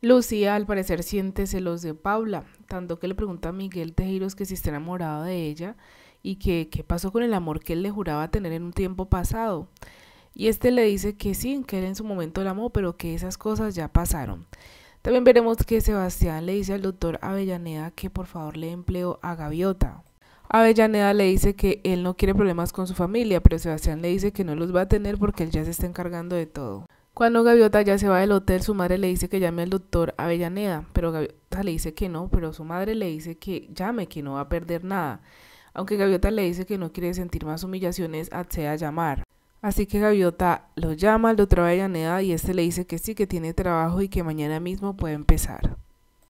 Lucía al parecer siente celos de Paula, tanto que le pregunta a Miguel Tejiros que si está enamorado de ella y que qué pasó con el amor que él le juraba tener en un tiempo pasado. Y este le dice que sí, que era en su momento el amor, pero que esas cosas ya pasaron. También veremos que Sebastián le dice al doctor Avellaneda que por favor le empleo a Gaviota. Avellaneda le dice que él no quiere problemas con su familia, pero Sebastián le dice que no los va a tener porque él ya se está encargando de todo. Cuando Gaviota ya se va del hotel, su madre le dice que llame al doctor Avellaneda, pero Gaviota le dice que no, pero su madre le dice que llame, que no va a perder nada. Aunque Gaviota le dice que no quiere sentir más humillaciones, accede a llamar. Así que Gaviota lo llama al doctor Avellaneda y este le dice que sí, que tiene trabajo y que mañana mismo puede empezar.